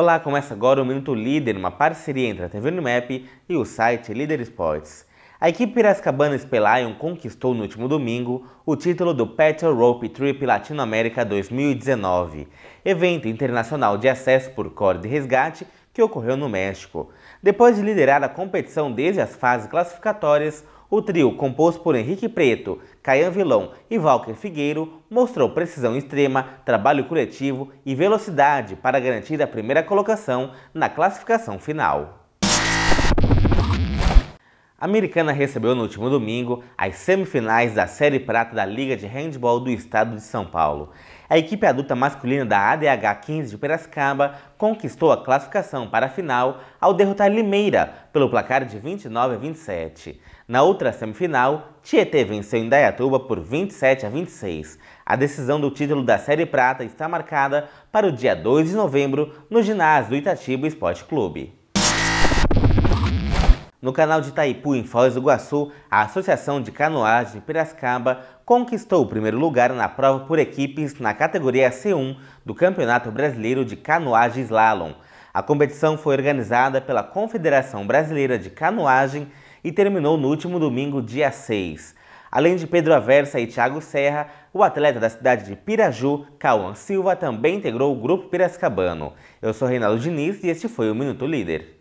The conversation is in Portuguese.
Olá, começa agora o Minuto Líder, uma parceria entre a TV Unimap e o site Líder Sports. A equipe Piracicabana Spelion conquistou no último domingo o título do Petal Rope Trip Latinoamérica 2019, evento internacional de acesso por corda e resgate que ocorreu no México. Depois de liderar a competição desde as fases classificatórias, o trio, composto por Henrique Preto, Caian Vilão e Walker Figueiro, mostrou precisão extrema, trabalho coletivo e velocidade para garantir a primeira colocação na classificação final. A Americana recebeu no último domingo as semifinais da Série Prata da Liga de Handball do Estado de São Paulo. A equipe adulta masculina da ADH 15 de Piracicaba conquistou a classificação para a final ao derrotar Limeira pelo placar de 29 a 27. Na outra semifinal, Tietê venceu Indaiatuba por 27 a 26. A decisão do título da Série Prata está marcada para o dia 2 de novembro no ginásio do Itatiba Esporte Clube. No canal de Itaipu, em Foz do Iguaçu, a Associação de Canoagem Piracicaba conquistou o primeiro lugar na prova por equipes na categoria C1 do Campeonato Brasileiro de Canoagem Slalom. A competição foi organizada pela Confederação Brasileira de Canoagem e terminou no último domingo, dia 6. Além de Pedro Aversa e Thiago Serra, o atleta da cidade de Piraju, Cauã Silva, também integrou o grupo piracicabano. Eu sou Reinaldo Diniz e este foi o Minuto Líder.